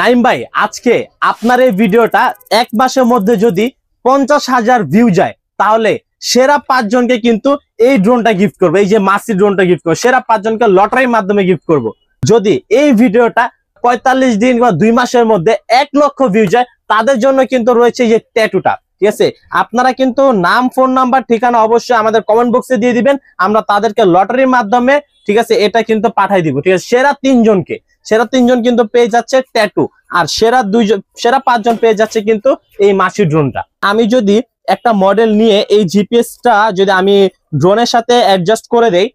নাইম ভাই আজকে আপনার এই ভিডিওটা এক মাসের মধ্যে যদি পঞ্চাশ হাজার ভিউ যায় তাহলে সেরা পাঁচজনকে কিন্তু এই ড্রোনটা গিফট করবো এই যে মাসির ড্রোনটা গিফট করবো সেরা পাঁচজনকে লটারির মাধ্যমে গিফট করব। যদি এই ভিডিওটা পঁয়তাল্লিশ দিন বা দুই মাসের মধ্যে এক লক্ষ ভিউ যায় তাদের জন্য কিন্তু রয়েছে যে ট্যাটুটা ঠিক আছে আপনারা কিন্তু নাম ফোন নাম্বার ঠিকানা অবশ্যই আমাদের কমেন্ট বক্সে দিয়ে দিবেন আমরা তাদেরকে লটারির মাধ্যমে ঠিক আছে এটা কিন্তু পাঠাই দিব ঠিক আছে সেরা তিনজনকে সেরা তিনজন কিন্তু পেয়ে যাচ্ছে ট্যাটু আর সেরা দুইজন সেরা পাঁচজন পেয়ে যাচ্ছে কিন্তু এই মাসি ড্রোনটা আমি যদি একটা মডেল নিয়ে এই জিপিএসটা যদি আমি ড্রোনের সাথে অ্যাডজাস্ট করে দেই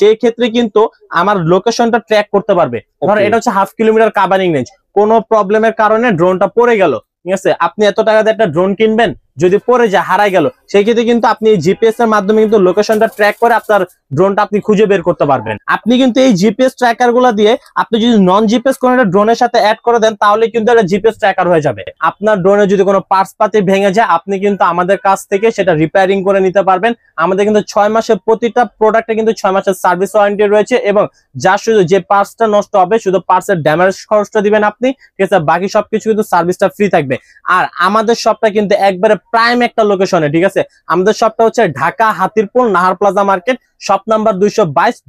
সেই ক্ষেত্রে কিন্তু আমার লোকেশনটা ট্র্যাক করতে পারবে ধর এটা হচ্ছে হাফ কিলোমিটার কাভারিং রেঞ্জ কোনো প্রবলেমের কারণে ড্রোনটা পড়ে গেল ঠিক আছে আপনি এত টাকা দিয়ে একটা ড্রোন কিনবেন যদি পরে যা হারাই গেল সেই ক্ষেত্রে কিন্তু আপনি এই জিপিএস এর মাধ্যমে কিন্তু লোকেশনটা ট্র্যাক করে আপনার ড্রোনটা আপনি খুঁজে বের করতে পারবেন আপনি কিন্তু এই জিপিএস ট্র্যাকার গুলা দিয়ে আপনি যদি নন জিপিএস কোনো একটা ড্রোনের সাথে অ্যাড করে দেন তাহলে কিন্তু একটা জিপিএস ট্র্যাকার হয়ে যাবে আপনার ড্রোনে যদি কোনো পার্টস পাতি ভেঙে যায় আপনি কিন্তু আমাদের কাছ থেকে সেটা রিপেয়ারিং করে নিতে পারবেন আমাদের কিন্তু ছয় মাসের প্রতিটা প্রোডাক্টে কিন্তু ছয় মাসের সার্ভিস ওয়ারেন্টি রয়েছে এবং যা শুধু যে পার্টসটা নষ্ট হবে শুধু পার্টসের ড্যামেজ খরচটা দিবেন আপনি ঠিক আছে বাকি সবকিছু কিন্তু সার্ভিসটা ফ্রি থাকবে আর আমাদের সবটা কিন্তু একবারে প্রাইম একটা লোকেশনে ঠিক আছে আমাদের শপটা হচ্ছে Dhaka Hatirpur Nahar plaza market shop number দুইশো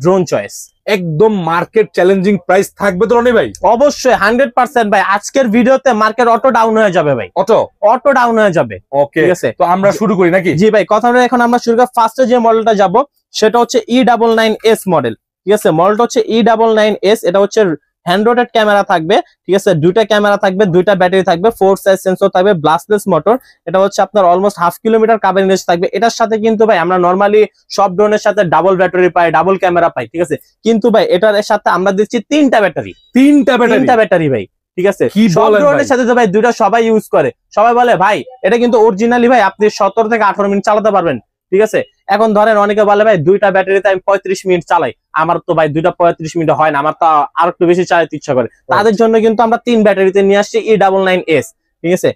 ড্রোন চয়েস একদম মার্কেট চ্যালেঞ্জিং প্রাইস থাকবে তো রনি ভাই অবশ্যই হান্ড্রেড পার্সেন্ট ভাই আজকের ভিডিওতে মার্কেট অটো ডাউন হয়ে যাবে ভাই অটো অটো ডাউন হয়ে যাবে ওকে ঠিক আছে তো আমরা শুরু করি নাকি জি ভাই কথা এখন আমরা শুরু করি ফার্স্টে যে মডেলটা যাব সেটা হচ্ছে E double nine S model ঠিক আছে মডেলটা হচ্ছে ই ডাবল নাইন এস এটা হচ্ছে হ্যান্ডরোটেড ক্যামেরা থাকবে ঠিক আছে দুইটা ক্যামেরা থাকবে দুইটা ব্যাটারি থাকবে ফোর সাইজ সেন্সর থাকবে ব্লাস্টলেস মোটর এটা হচ্ছে আপনার অলমোস্ট হাফ কিলোমিটার কাবের থাকবে এটার সাথে কিন্তু ভাই আমরা নর্মালি সব ড্রোনের সাথে ডাবল ব্যাটারি পাই ডাবল ক্যামেরা পাই ঠিক আছে কিন্তু ভাই এটার সাথে আমরা দিচ্ছি তিনটা ব্যাটারি তিনটা তিনটা ব্যাটারি ভাই ঠিক আছে সব সাথে ভাই দুইটা সবাই ইউজ করে সবাই বলে ভাই এটা কিন্তু অরিজিনালি ভাই আপনি সতেরো থেকে আঠারো মিনিট চালাতে পারবেন ঠিক আছে এখন ধরেন অনেকে বলে ভাই দুইটা ব্যাটারিতে আমি পঁয়ত্রিশ মিনিট চালাই আমার তো ভাই দুইটা পঁয়ত্রিশ মিনিট হয় না আমার তো আর একটু বেশি চালাতে ইচ্ছা করে তাদের জন্য কিন্তু আমরা তিন ব্যাটারিতে নিয়ে আসছি ই ডাবল নাইন এস ঠিক আছে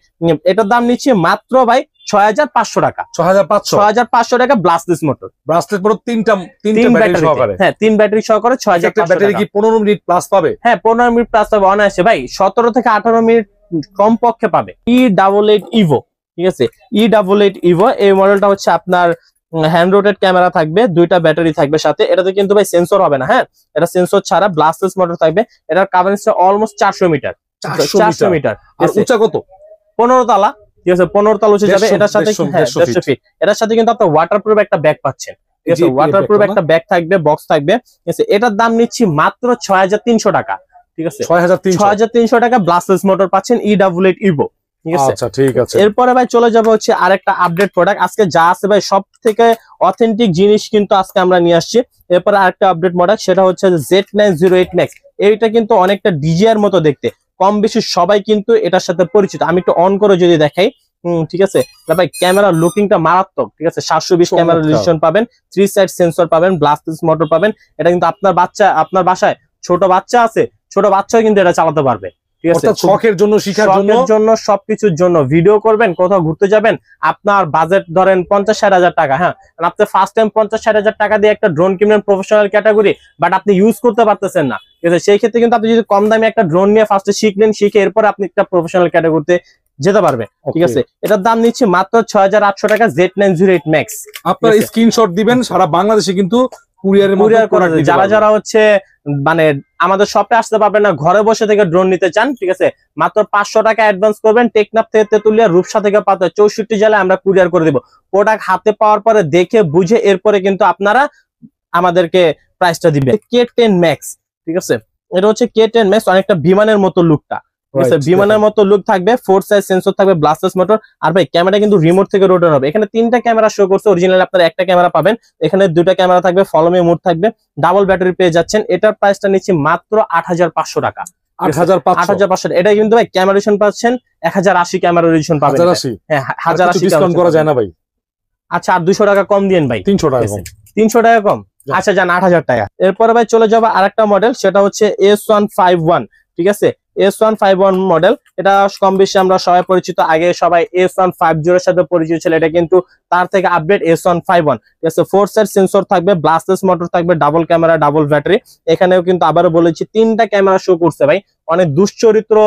এটার দাম নিচ্ছে মাত্র ভাই ছয় হাজার পাঁচশো টাকা হাজার পাঁচশো টাকা মোটর তিনটা তিন ব্যাটারি হ্যাঁ তিন ব্যাটারি ছয় হাজার ব্যাটারি পনেরো মিনিট প্লাস পাবে হ্যাঁ পনেরো মিনিট প্লাস ভাই সতেরো থেকে মিনিট পাবে ই ডাবল ইভো ঠিক আছে ই ডাবল এইট ইভো এই মডেলটা হচ্ছে আপনার হ্যান্ড রোটেড ক্যামেরা থাকবে দুইটা ব্যাটারি থাকবে সাথে এটাতে কিন্তু ভাই সেন্সর হবে না হ্যাঁ এটা সেন্সর ছাড়া ব্লাস্টলেস মোটর থাকবে এটার কাভারেজ অলমোস্ট চারশো মিটার চারশো মিটার উচ্চা কত পনেরো তালা ঠিক আছে পনেরো যাবে এটার সাথে হ্যাঁ, একটা ব্যাগ পাচ্ছেন ঠিক আছে একটা ব্যাগ থাকবে বক্স থাকবে ঠিক আছে এটার দাম নিচ্ছি মাত্র ছয় টাকা ঠিক আছে ছয় টাকা ব্লাস্টলেস মোটর পাচ্ছেন ইডাব্লু e এইট আচ্ছা, এরপরে ভাই চলে যাবো হচ্ছে আরেকটা আপডেট প্রোডাক্ট আজকে যা আছে ভাই সব থেকে অথেন্টিক জিনিস কিন্তু আজকে আমরা নিয়ে আসছি এরপরে আরেকটা আপডেট প্রোডাক্ট সেটা হচ্ছে Z nine zero eight max এইটা কিন্তু অনেকটা ডিজিআর মতো দেখতে কম বেশি সবাই কিন্তু এটার সাথে পরিচিত আমি একটু অন করে যদি দেখাই হম ঠিক আছে ভাই ক্যামেরা লুকিংটা মারাত্মক ঠিক আছে সাতশো বিশ ক্যামেরা রেজিস্ট্রেশন পাবেন থ্রি সাইড সেন্সর পাবেন ব্লাস্টিস মোটর পাবেন এটা কিন্তু আপনার বাচ্চা আপনার বাসায় ছোট বাচ্চা আছে ছোট বাচ্চাও কিন্তু এটা চালাতে পারবে জন্য সবকিছুর জন্য ভিডিও করবেন কোথাও ঘুরতে যাবেন আপনার বাজেট ধরেন পঞ্চাশ ষাট হাজার টাকা হ্যাঁ আপনি ফার্স্ট টাইম পঞ্চাশ ষাট হাজার টাকা দিয়ে একটা ড্রোন প্রফেশনাল ক্যাটাগরি বাট আপনি ইউজ করতে পারতেছেন না ঠিক আছে সেই ক্ষেত্রে কিন্তু আপনি যদি কম দামে একটা ড্রোন নিয়ে ফার্স্টে শিখলেন শিখে এরপর আপনি একটা প্রফেশনাল ক্যাটাগরিতে যেতে পারবেন ঠিক আছে এটার দাম নিচ্ছে মাত্র ছয় টাকা Z nine zero eight max আপনার স্ক্রিনশট দিবেন সারা বাংলাদেশে কিন্তু যারা যারা হচ্ছে মানে আমাদের শপে আসতে পারবেন না ঘরে বসে থেকে ড্রোন নিতে চান ঠিক আছে মাত্র পাঁচশো টাকা অ্যাডভান্স করবেন টেকনাফ থেকে তেতুলিয়া রূপসা থেকে পাতা চৌষট্টি জেলায় আমরা কুরিয়ার করে দিব প্রোডাক্ট হাতে পাওয়ার পরে দেখে বুঝে এরপরে কিন্তু আপনারা আমাদেরকে প্রাইসটা দিবেন কে টেন ম্যাক্স ঠিক আছে এটা হচ্ছে কে টেন ম্যাক্স অনেকটা বিমানের মতো লুকটা বিমানের মতো লুক থাকবে ফোর সাইজ সেন্সর থাকবে ব্লাস্টাস মোটর আর ভাই ক্যামেরা কিন্তু রিমোট থেকে রোটার হবে এখানে তিনটা ক্যামেরা শো করছে অরিজিনালি আপনার একটা ক্যামেরা পাবেন এখানে দুটা ক্যামেরা থাকবে ফলমে মোড থাকবে ডাবল ব্যাটারি পেয়ে যাচ্ছেন এটার প্রাইসটা নিচ্ছি মাত্র আট টাকা এটা কিন্তু ভাই ক্যামেরা রেশন পাচ্ছেন এক হাজার আশি ক্যামেরা রেশন পাবেন হাজার হ্যাঁ, আচ্ছা, টাকা কম দিন ভাই তিনশো টাকা তিনশো টাকা কম আচ্ছা যান আট হাজার টাকা এরপরে ভাই চলে যাবো আরেকটা মডেল সেটা হচ্ছে এস ওয়ান ফাইভ ওয়ান ঠিক আছে S one five one model এটা কম বেশি আমরা সবাই পরিচিত আগে সবাই এস ওয়ান ফাইভ জিরোর সাথে পরিচিত ছিল এটা কিন্তু তার থেকে update S one five one ঠিক আছে ফোর সেট সেন্সর থাকবে ব্লাস্টেস মোটর থাকবে ডাবল ক্যামেরা ডাবল ব্যাটারি এখানেও কিন্তু আবারও বলেছি তিনটা ক্যামেরা শো করছে ভাই অনেক দুশ্চরিত্র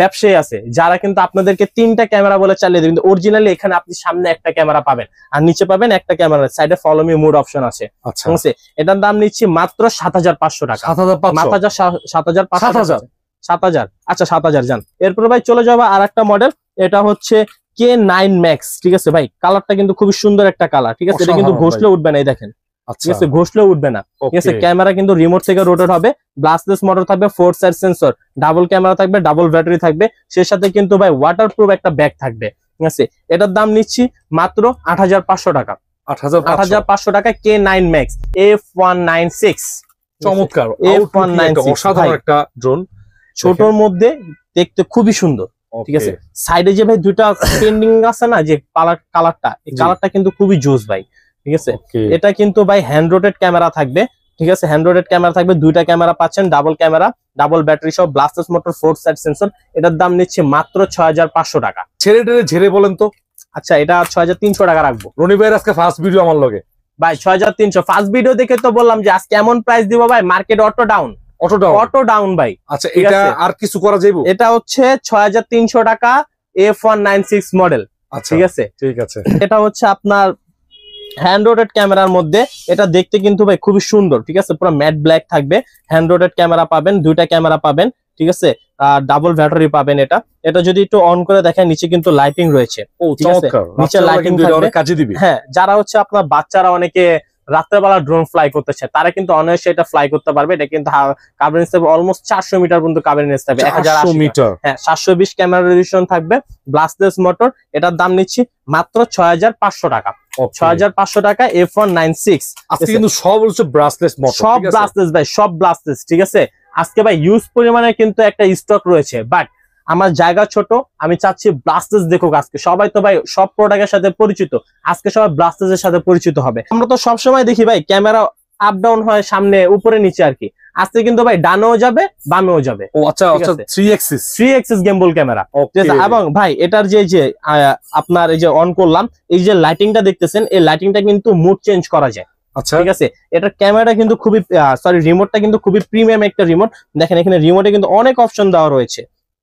ব্যবসায়ী আছে যারা কিন্তু আপনাদেরকে তিনটা ক্যামেরা বলে চালিয়ে দেবে কিন্তু অরিজিনালি এখানে আপনি সামনে একটা ক্যামেরা পাবেন আর নিচে পাবেন একটা ক্যামেরা সাইডে ফলো মি মোড অপশন আছে এটার দাম নিচ্ছি মাত্র সাত হাজার পাঁচশো টাকা সাত হাজার সাত হাজার সাত হাজার সাত হাজার আচ্ছা সাত হাজার যান এরপর ভাই চলে যাবো আর একটা মডেল এটা হচ্ছে কে নাইন ম্যাক্স ঠিক আছে ভাই কালারটা কিন্তু খুবই সুন্দর একটা কালার ঠিক আছে এটা কিন্তু ঘষলে উঠবে না এই দেখেন আচ্ছা। ঠিক আছে ঘষলে উঠবে না ঠিক আছে ক্যামেরা কিন্তু রিমোট থেকে রোটেট হবে গ্লাসলেস মডেল থাকবে four side sensor double camera থাকবে ডাবল ব্যাটারি থাকবে সেই সাথে কিন্তু ভাই ওয়াটার প্রুফ একটা ব্যাগ থাকবে ঠিক আছে এটার দাম নিচ্ছি মাত্র আট টাকা আট হাজার পাঁচশো টাকা K nine max F one nine six চমৎকার এফ ওয়ান নাইন অসাধারণ একটা ড্রোন ছোটর মধ্যে দেখতে খুবই সুন্দর ঠিক আছে সাইডে যে ভাই দুটা পেন্ডিং আছে না যে কালার কালারটা এই কালারটা কিন্তু খুবই জোস ভাই ঠিক আছে এটা কিন্তু ভাই হ্যান্ড রোটেড ক্যামেরা থাকবে ঠিক আছে হ্যান্ড রোটেড ক্যামেরা থাকবে দুইটা ক্যামেরা পাচ্ছেন ডাবল ক্যামেরা ডাবল ব্যাটারি সহ brushless motor four side sensor এটার দাম নিচ্ছে মাত্র ছয় টাকা ছেড়ে টেরে ঝেড়ে বলেন তো আচ্ছা এটা ছয় টাকা রাখবো রনি ভাইয়ের আজকে ফার্স্ট ভিডিও আমার লগে ভাই ছয় ফার্স্ট ভিডিও দেখে তো বললাম যে আজকে এমন প্রাইস দিব ভাই market auto down auto down auto down ভাই আচ্ছা এটা আর কিছু করা যাবে এটা হচ্ছে 6300 টাকা F196 মডেল আচ্ছা ঠিক আছে ঠিক আছে এটা হচ্ছে আপনার হ্যান্ড রোটেড ক্যামেরার মধ্যে এটা দেখতে কিন্তু ভাই খুবই সুন্দর ঠিক আছে পুরো ম্যাট ব্ল্যাক থাকবে হ্যান্ড রোটেড ক্যামেরা পাবেন দুইটা ক্যামেরা পাবেন ঠিক আছে ডাবল ব্যাটারি পাবেন এটা এটা যদি একটু অন করে দেখেন নিচে কিন্তু লাইটিং রয়েছে নিচে লাইটিং কাজে দিবে হ্যাঁ যারা হচ্ছে আপনার বাচ্চারা অনেকে রাত্রেবেলা ড্রোন ফ্লাই করতেছে তারা কিন্তু অনায়াসে এটা ফ্লাই করতে পারবে এটা কিন্তু কাভারেজ থাকবে অলমোস্ট চারশো মিটার পর্যন্ত কাভারেজ থাকবে এক হাজার মিটার হ্যাঁ সাতশো বিশ ক্যামেরা রেডিশন থাকবে ব্লাস্টলেস মোটর এটার দাম নিচ্ছি মাত্র ছয় হাজার পাঁচশো টাকা ছয় হাজার পাঁচশো টাকা এফ ওয়ান নাইন সিক্স কিন্তু সব হচ্ছে ব্রাসলেস সব ব্লাস্টলেস ভাই সব ব্লাস্টলেস ঠিক আছে আজকে ভাই ইউজ পরিমাণে কিন্তু একটা স্টক রয়েছে বাট আমার জায়গা ছোট আমি চাচ্ছি ব্লাস্টেজ দেখুক আজকে সবাই তো ভাই সব প্রোডাক্টের সাথে পরিচিত আজকে সবাই ব্লাস্টেজের সাথে পরিচিত হবে আমরা তো সবসময় দেখি ভাই ক্যামেরা আপ ডাউন হয় সামনে উপরে নিচে আর কি আজকে কিন্তু ভাই ডানেও যাবে বামেও যাবে ও আচ্ছা আচ্ছা 3 এক্সিস 3 গেমবল ক্যামেরা এবং ভাই এটার যে যে আপনার এই যে অন করলাম এই যে লাইটিংটা দেখতেছেন এই লাইটিংটা কিন্তু মুড চেঞ্জ করা যায় আচ্ছা ঠিক আছে এটার ক্যামেরা কিন্তু খুবই সরি রিমোটটা কিন্তু খুবই প্রিমিয়াম একটা রিমোট দেখেন এখানে রিমোটে কিন্তু অনেক অপশন দেওয়া রয়েছে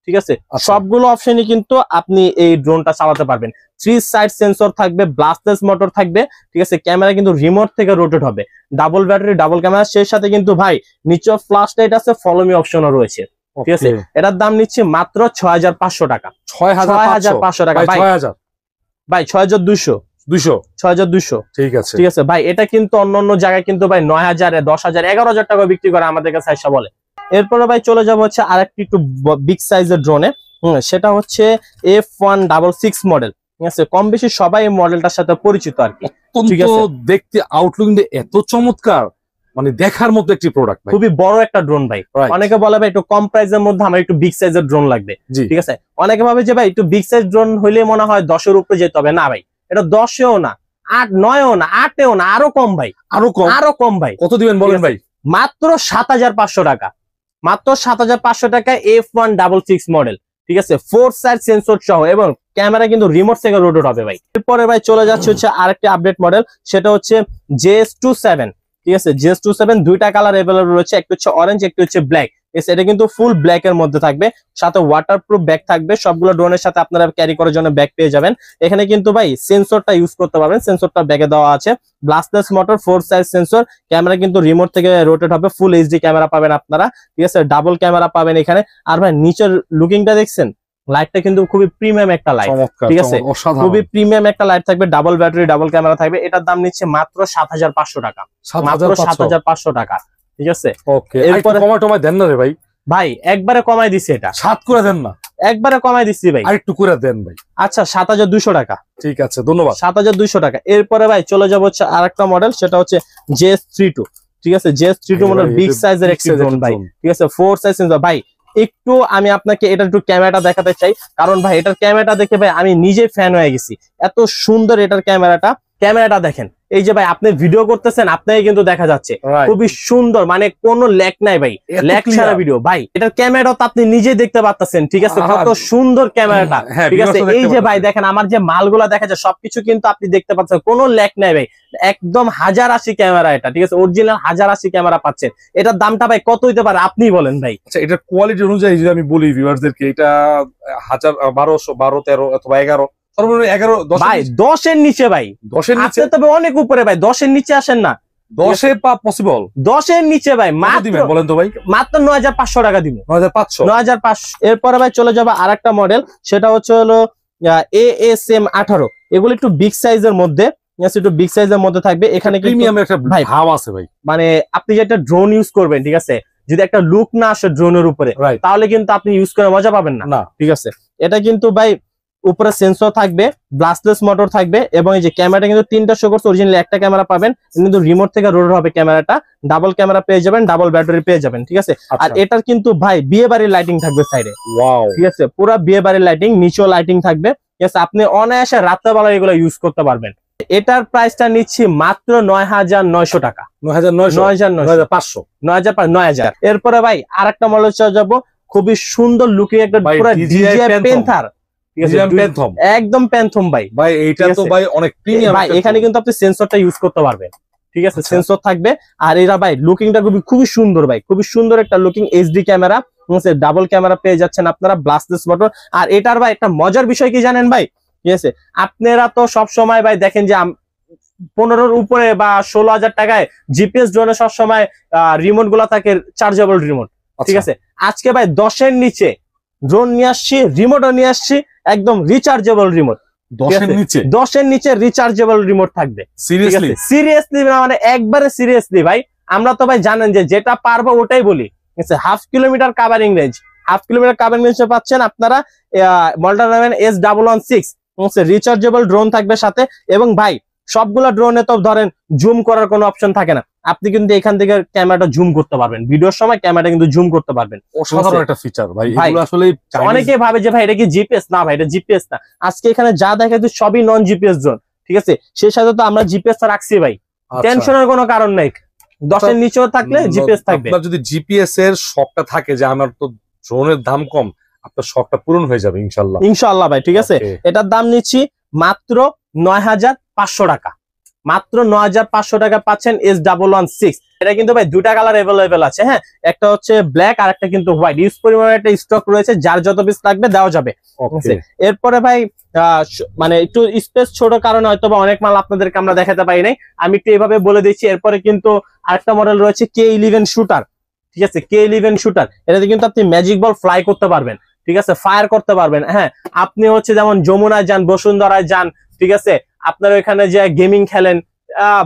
ঠিক আছে আচ্ছা। সবগুলো অপশনই কিন্তু আপনি এই ড্রোনটা চালাতে পারবেন থ্রি সাইড সেন্সর থাকবে ব্লাস্টলেস মোটর থাকবে ঠিক আছে ক্যামেরা কিন্তু রিমোট থেকে রোটেট হবে ডাবল ব্যাটারি ডাবল ক্যামেরা সেই সাথে কিন্তু ভাই নিচে ফ্ল্যাশ লাইট আছে ফলোমি অপশনও রয়েছে ঠিক আছে এটার দাম নিচ্ছে মাত্র ছয় হাজার পাঁচশো টাকা ছয় হাজার পাঁচশো টাকা ভাই ছয় হাজার দুইশো ছয় হাজার দুইশো ঠিক আছে ঠিক আছে ভাই এটা কিন্তু অন্য অন্য জায়গায় কিন্তু ভাই নয় হাজার দশ হাজার এগারো হাজার টাকা বিক্রি করে আমাদের কাছে বলে এরপরে ভাই চলে যাব হচ্ছে আর একটি একটু বিগ সাইজের ড্রোনে সেটা হচ্ছে F one double six model ঠিক আছে কম বেশি সবাই এই মডেলটার সাথে পরিচিত আর কি ঠিক আছে দেখতে আউটলুক এত চমৎকার মানে দেখার মতো একটি প্রোডাক্ট ভাই খুবই বড় একটা ড্রোন ভাই অনেকে বলে ভাই একটু কম প্রাইসের মধ্যে আমার একটু বিগ সাইজের ড্রোন লাগবে ঠিক আছে অনেকে ভাবে যে ভাই একটু বিগ সাইজ ড্রোন হইলে মনে হয় দশের উপরে যেতে হবে না ভাই এটা দশেও না আট নয়ও না আটেও না আরো কম ভাই আরো কম আরো কম ভাই কত দিবেন বলেন ভাই মাত্র সাত হাজার পাঁচশো টাকা মাত্র সাত হাজার পাঁচশো টাকা F one double six model ঠিক আছে ফোর সাইড সেন্সর সহ এবং ক্যামেরা কিন্তু রিমোট থেকে রোটেট হবে ভাই এরপরে ভাই চলে যাচ্ছে হচ্ছে আরেকটি আপডেট মডেল সেটা হচ্ছে জেএস টু সেভেন ঠিক আছে জেএস টু সেভেন দুইটা কালার অ্যাভেলেবল রয়েছে একটি হচ্ছে অরেঞ্জ একটি হচ্ছে ব্ল্যাক এটা কিন্তু ফুল ব্ল্যাক এর মধ্যে থাকবে সাথে ওয়াটারপ্রুফ ব্যাগ থাকবে সবগুলো ড্রোনের সাথে আপনারা ক্যারি করার জন্য ব্যাগ পেয়ে যাবেন এখানে কিন্তু ভাই সেন্সরটা ইউজ করতে পারবেন সেন্সরটা ব্যাগে দেওয়া আছে brushless motor four size sensor camera কিন্তু রিমোট থেকে রোটেট হবে ফুল এইচডি ক্যামেরা পাবেন আপনারা ঠিক আছে ডাবল ক্যামেরা পাবেন এখানে আর ভাই নিচের লুকিংটা দেখছেন লাইটটা কিন্তু খুবই প্রিমিয়াম একটা লাইট ঠিক আছে খুবই প্রিমিয়াম একটা লাইট থাকবে ডাবল ব্যাটারি ডাবল ক্যামেরা থাকবে এটার দাম নিচ্ছে মাত্র সাত টাকা মাত্র সাত টাকা ঠিক আছে ওকে এরপরে কমা টমা দেন না রে ভাই ভাই একবারে কমায় দিছি এটা সাত করে দেন না একবারে কমায় দিচ্ছি ভাই আরেকটু করে দেন ভাই আচ্ছা সাত হাজার দুশো টাকা ঠিক আছে ধন্যবাদ সাত হাজার দুশো টাকা এরপরে ভাই চলে যাবো হচ্ছে আরেকটা মডেল সেটা হচ্ছে JS32 থ্রি টু ঠিক আছে JS32 three two model big সাইজের একটা ভাই ঠিক আছে ফোর সাইজ ভাই একটু আমি আপনাকে এটা একটু ক্যামেরাটা দেখাতে চাই কারণ ভাই এটার ক্যামেরাটা দেখে ভাই আমি নিজে ফ্যান হয়ে গেছি এত সুন্দর এটার ক্যামেরাটা ক্যামেরাটা দেখেন এই যে ভাই আপনি ভিডিও করতেছেন আপনাকে কিন্তু দেখা যাচ্ছে খুবই সুন্দর মানে কোনো লেক নাই ভাই লেক ছাড়া ভিডিও ভাই এটার ক্যামেরা তো আপনি নিজে দেখতে পাচ্ছেন ঠিক আছে কত সুন্দর ক্যামেরাটা হ্যাঁ, ঠিক আছে এই যে ভাই দেখেন আমার যে মালগুলা দেখা যায় সবকিছু কিন্তু আপনি দেখতে পাচ্ছেন কোনো লেক নাই ভাই একদম হাজার আশি ক্যামেরা এটা ঠিক আছে অরিজিনাল হাজার আশি ক্যামেরা পাচ্ছেন এটার দামটা ভাই কত হইতে পারে আপনি বলেন ভাই আচ্ছা এটার কোয়ালিটি অনুযায়ী যদি আমি বলি ভিউয়ার্সদেরকে এটা হাজার বারোশো বারো তেরো অথবা এগারো দশের নিচে ভাই দশের তবে অনেক উপরে ভাই দশের নিচে আসেন না পা পসিবল দশের নিচে ভাই বলেন ভাই মাত্র হাজার পাঁচশো টাকা হাজার হাজার এরপরে ভাই চলে যাবো আর একটা মডেল সেটা হচ্ছে হলো এ এস এম আঠারো এগুলো একটু বিগ সাইজের মধ্যে একটু বিগ সাইজের মধ্যে থাকবে এখানে একটা ভাই আছে ভাই মানে আপনি যে একটা ড্রোন ইউজ করবেন ঠিক আছে যদি একটা লুক না আসে ড্রোনের উপরে তাহলে কিন্তু আপনি ইউজ করে মজা পাবেন না ঠিক আছে এটা কিন্তু ভাই উপরে সেন্সর থাকবে ব্লাস্টলেস মোটর থাকবে এবং এই যে ক্যামেরাটা কিন্তু তিনটা শো করছে অরিজিনালি একটা ক্যামেরা পাবেন কিন্তু রিমোট থেকে রোড হবে ক্যামেরাটা ডাবল ক্যামেরা পেয়ে যাবেন ডাবল ব্যাটারি পেয়ে যাবেন ঠিক আছে আর এটার কিন্তু ভাই বিয়ে বাড়ির লাইটিং থাকবে সাইডে ঠিক আছে পুরো বিয়ে বাড়ির লাইটিং নিচেও লাইটিং থাকবে ঠিক আছে আপনি অনায়াসে রাত্রেবেলা এগুলো ইউজ করতে পারবেন এটার প্রাইসটা নিচ্ছি মাত্র নয় হাজার নয়শো টাকা নয় হাজার নয় হাজার নয় হাজার পাঁচশো নয় হাজার নয় হাজার এরপরে ভাই আর একটা মডেল চলে যাবো খুবই সুন্দর লুকিং একটা পেন্থার একদম প্যান্থম ভাই ভাই এটা তো ভাই অনেক প্রিমিয়াম ভাই এখানে কিন্তু আপনি সেন্সরটা ইউজ করতে পারবেন ঠিক আছে সেন্সর আচ্ছা। থাকবে আর এরা ভাই লুকিংটা খুবই খুবই সুন্দর ভাই খুবই সুন্দর একটা looking HD camera double camera পেয়ে যাচ্ছেন আপনারা ব্লাস্টলেস মোটর আর এটার ভাই একটা মজার বিষয় কি জানেন ভাই ঠিক আছে আপনারা তো সব সময় ভাই দেখেন যে পনেরোর উপরে বা ষোলো হাজার টাকায় জিপিএস ড্রোনে সবসময় রিমোট গুলা থাকে চার্জেবল রিমোট ঠিক আচ্ছা। আছে আজকে ভাই দশের নিচে ড্রোন নিয়ে আসছি রিমোটও নিয়ে আসছি একদম রিচার্জেবল রিমোট দশের নিচে রিচার্জেবল রিমোট থাকবে সিরিয়াসলি না মানে একবারে সিরিয়াসলি ভাই আমরা তো ভাই জানেন যে যেটা পারবো ওটাই বলি half kilometre covering range half kilometre covering range পাচ্ছেন আপনারা মলটা নেবেন S double one six rechargeable drone থাকবে সাথে এবং ভাই সবগুলা ড্রোনে তো ধরেন জুম করার কোনো অপশন থাকে না আপনি কিন্তু এখান থেকে ক্যামেরাটা জুম করতে পারবেন ভিডিওর সময় ক্যামেরাটা কিন্তু জুম করতে পারবেন অসাধারণ একটা ফিচার ভাই এগুলো আসলে অনেকে ভাবে যে ভাই এটা কি জিপিএস না ভাই এটা জিপিএস না আজকে এখানে যা দেখা যাচ্ছে সবই নন জিপিএস জোন ঠিক আছে সেই সাথে তো আমরা জিপিএস রাখছি ভাই টেনশনের আচ্ছা। কোনো কারণ নাই দশের নিচেও থাকলে জিপিএস থাকবে যদি জিপিএস এর শখটা থাকে যে আমার তো ড্রোনের দাম কম আপনার শখটা পূরণ হয়ে যাবে ইনশাল্লাহ ইনশাল্লাহ ভাই ঠিক আছে এটার দাম নিচ্ছি মাত্র নয় হাজার পাঁচশো টাকা মাত্র নয় হাজার পাঁচশো টাকা পাচ্ছেন এস ডাবল ওয়ান সিক্স এটা কিন্তু ভাই দুটা কালার অ্যাভেলেবেল আছে হ্যাঁ একটা হচ্ছে ব্ল্যাক আর একটা কিন্তু হোয়াইট ইউজ পরিমাণে একটা স্টক রয়েছে যার যত পিস লাগবে দেওয়া যাবে এরপরে ভাই মানে একটু স্পেস ছোট কারণে হয়তো বা অনেক মাল আপনাদেরকে আমরা দেখাতে পারি নাই আমি একটু এইভাবে বলে দিচ্ছি এরপরে কিন্তু আরেকটা মডেল রয়েছে কে ইলেভেন শুটার ঠিক আছে কে ইলেভেন শুটার এটাতে কিন্তু আপনি ম্যাজিক বল ফ্লাই করতে পারবেন ঠিক আছে ফায়ার করতে পারবেন হ্যাঁ আপনি হচ্ছে যেমন যমুনায় যান বসুন্ধরায় যান ঠিক আছে আপনার ওইখানে যে গেমিং খেলেন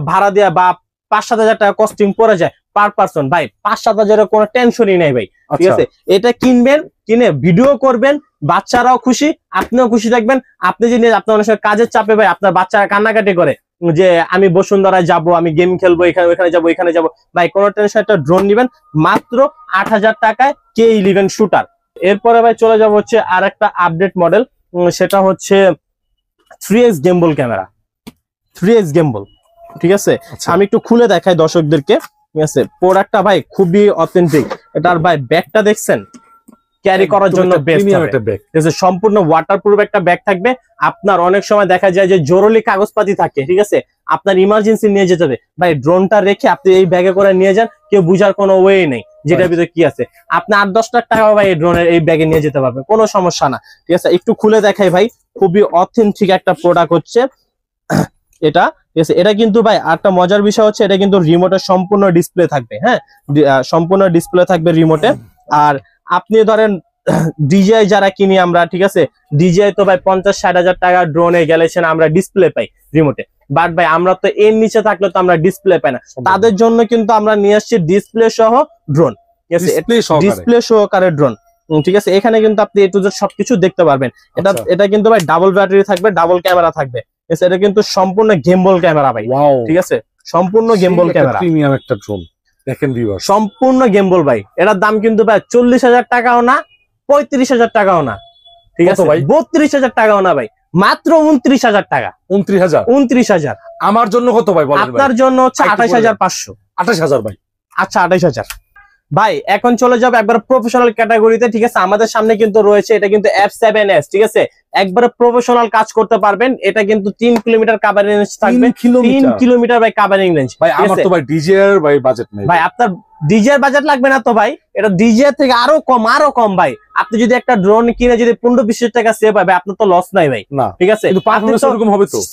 ভাড়া দেয়া বা পাঁচ সাত হাজার টাকা কস্টিং পড়ে যায় পার পার্সন ভাই পাঁচ সাত হাজারের কোনো টেনশনই নাই ভাই ঠিক আচ্ছা। আছে এটা কিনবেন কিনে ভিডিও করবেন বাচ্চারাও খুশি আপনিও খুশি থাকবেন আপনি যে আপনার অনেক কাজের চাপে ভাই আপনার বাচ্চারা কান্নাকাটি করে যে আমি বসুন্ধরায় যাব আমি গেম খেলবো এখানে ওইখানে যাবো এখানে যাবো ভাই কোনো টেনশন একটা ড্রোন নিবেন মাত্র আট হাজার টাকায় কে ইলেভেন শুটার এরপরে ভাই চলে যাবো হচ্ছে আর একটা আপডেট মডেল সেটা হচ্ছে three X gimbal camera three X gimbal ঠিক আছে আচ্ছা। আমি একটু খুলে দেখাই দর্শকদেরকে ঠিক আছে প্রোডাক্টটা ভাই খুবই অথেন্টিক এটার ভাই ব্যাগটা দেখছেন ক্যারি করার জন্য সম্পূর্ণ ওয়াটারপ্রুফ একটা ব্যাগ থাকবে আপনার অনেক সময় দেখা যায় যে জরুরি কাগজপাতি থাকে ঠিক আছে আপনার ইমার্জেন্সি নিয়ে যেতে হবে ভাই ড্রোনটা রেখে আপনি এই ব্যাগে করে নিয়ে যান কেউ বুঝার কোনো ওয়ে নেই যেটার ভিতরে কি আছে আপনি আট দশ লাখ টাকা ভাই এই ড্রোনের এই ব্যাগে নিয়ে যেতে পারবেন কোনো সমস্যা না ঠিক আছে একটু খুলে দেখাই ভাই খুবই অথেন্টিক একটা প্রোডাক্ট হচ্ছে এটা ঠিক আছে এটা কিন্তু ভাই একটা মজার বিষয় হচ্ছে এটা কিন্তু রিমোটে সম্পূর্ণ ডিসপ্লে থাকবে হ্যাঁ সম্পূর্ণ ডিসপ্লে থাকবে রিমোটে আর আপনি ধরেন ডিজিআই যারা কিনি আমরা ঠিক আছে ডিজিআই তো ভাই পঞ্চাশ ষাট হাজার টাকা ড্রোনে গেলেছেন আমরা ডিসপ্লে পাই রিমোটে বাট ভাই আমরা তো এর নিচে থাকলে তো আমরা ডিসপ্লে পাই না তাদের জন্য কিন্তু আমরা নিয়ে আসছি ডিসপ্লে সহ ড্রোন ঠিক আছে ডিসপ্লে সহকারে ড্রোন ঠিক আছে এখানে কিন্তু আপনি এ টু জেড সবকিছু দেখতে পারবেন এটা আচ্ছা। এটা কিন্তু ভাই ডাবল ব্যাটারি থাকবে ডাবল ক্যামেরা থাকবে এটা কিন্তু সম্পূর্ণ গেমবল ক্যামেরা ভাই ঠিক আছে সম্পূর্ণ গেমবল ক্যামেরা প্রিমিয়াম একটা ড্রোন দেখেন ভিউয়ার সম্পূর্ণ গেমবল ভাই এটার দাম কিন্তু ভাই 40000 টাকাও না 35000 টাকাও না ঠিক আছে ভাই 32000 টাকাও না ভাই মাত্র 29000 টাকা 29000 29000 আমার জন্য কত ভাই বলেন আপনার জন্য হচ্ছে 28500 28000 ভাই আচ্ছা 28000 ভাই এখন চলে যাবো একবার প্রফেশনাল ক্যাটাগরিতে ঠিক আছে আমাদের সামনে কিন্তু রয়েছে এটা কিন্তু এফ সেভেন এস ঠিক আছে একবারে প্রফেশনাল কাজ করতে পারবেন এটা কিন্তু তিন কিলোমিটার কাভারিং রেঞ্জ থাকবে তিন কিলোমিটার বাই কাভারিং রেঞ্জ ভাই আমার তো ভাই ডিজের ভাই বাজেট নেই ভাই আপনার ডিজের বাজেট লাগবে না তো ভাই এটা ডিজে থেকে আরো কম আরো কম ভাই আপনি যদি একটা ড্রোন কিনে যদি পনেরো বিশ টাকা সেভ হবে আপনার তো লস নাই ভাই ঠিক আছে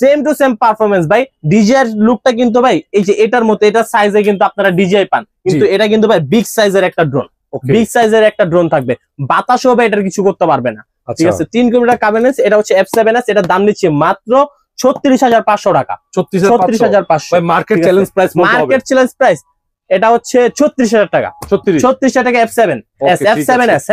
সেম টু সেম পারফরমেন্স ভাই ডিজে এর লুকটা কিন্তু ভাই এই যে এটার মতো এটার সাইজে কিন্তু আপনারা ডিজে পান কিন্তু এটা কিন্তু ভাই বিগ সাইজের একটা ড্রোন বিগ সাইজের একটা ড্রোন থাকবে বাতাসও ভাই এটার কিছু করতে পারবে না আচ্ছা। ঠিক আছে তিন কিলোমিটার কাবেনেস এটা হচ্ছে এফ সেভেন এস এটার দাম নিচ্ছে মাত্র ছত্রিশ হাজার পাঁচশো টাকা ছত্রিশ হাজার পাঁচশো market challenge price market challenge price এটা হচ্ছে ছত্রিশ হাজার টাকা ছত্রিশ হাজার টাকা F seven S F seven S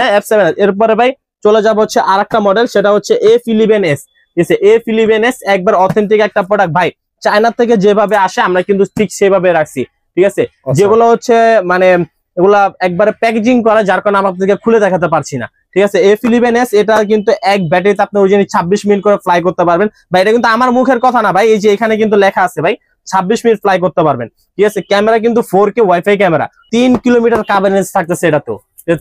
এরপরে ভাই চলে যাবো হচ্ছে আর একটা মডেল সেটা হচ্ছে এফ ইলিভেন এস ঠিক আছে এফ ইলিভেন এস একবার অথেন্টিক একটা প্রোডাক্ট ভাই চায়না থেকে যেভাবে আসে আমরা কিন্তু ঠিক সেভাবে রাখছি ঠিক আছে আচ্ছা। যেগুলো হচ্ছে মানে এগুলা একবারে প্যাকেজিং করা যার কারণে আমরা আপনাদেরকে খুলে দেখাতে পারছি না ঠিক আছে এফ ইলেভেন এস এটা কিন্তু এক ব্যাটারিতে আপনি ওই জন্য ছাব্বিশ মিনিট করে ফ্লাই করতে পারবেন বা এটা কিন্তু আমার মুখের কথা না ভাই এই যে এখানে কিন্তু লেখা আছে ভাই ছাব্বিশ মিনিট ফ্লাই করতে পারবেন ঠিক আছে ক্যামেরা কিন্তু ফোর কে ওয়াইফাই ক্যামেরা তিন কিলোমিটার কাভারেজ থাকতেছে সেটা তো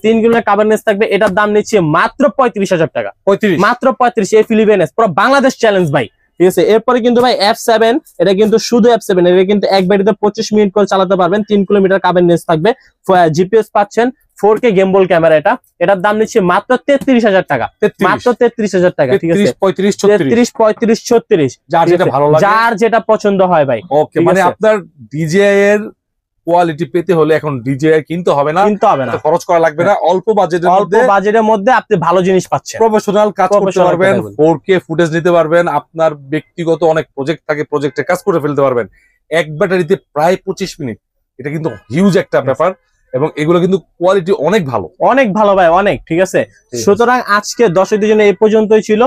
তিন কিলোমিটার কাভারেজ থাকবে এটার দাম নিচ্ছে মাত্র পঁয়ত্রিশ হাজার টাকা পঁয়ত্রিশ মাত্র পঁয়ত্রিশ এফ ইলেভেন এস পুরো বাংলাদেশ চ্যালেঞ্জ ভাই ঠিক আছে এরপরে কিন্তু ভাই এফ সেভেন এটা কিন্তু শুধু এফ সেভেন এটা কিন্তু এক ব্যাটারিতে পঁচিশ মিনিট করে চালাতে পারবেন তিন কিলোমিটার কাভারেজ থাকবে জিপিএস পাচ্ছেন ফোর কে গেমবল ক্যামেরা এটা এটার দাম নিচ্ছে মাত্র তেত্রিশ হাজার টাকা মাত্র তেত্রিশ হাজার টাকা ঠিক আছে তেত্রিশ পঁয়ত্রিশ ছত্রিশ যার যেটা ভালো যার যেটা পছন্দ হয় ভাই ওকে মানে আপনার ডিজে এর কোয়ালিটি পেতে হলে এখন ডিজে কিনতে হবে না কিনতে হবে না খরচ করা লাগবে না হ্যাঁ। অল্প বাজেটের অল্প বাজেটের মধ্যে আপনি ভালো জিনিস পাচ্ছেন প্রফেশনাল কাজ করতে পারবেন 4K ফুটেজ নিতে পারবেন আপনার ব্যক্তিগত অনেক প্রজেক্ট থাকে প্রজেক্টে কাজ করে ফেলতে পারবেন এক ব্যাটারিতে প্রায় 25 মিনিট এটা কিন্তু হিউজ একটা ব্যাপার এবং এগুলো কিন্তু কোয়ালিটি অনেক ভালো অনেক ভালো ভাই অনেক ঠিক আছে সুতরাং আজকে দশের দুজনে এই পর্যন্তই ছিল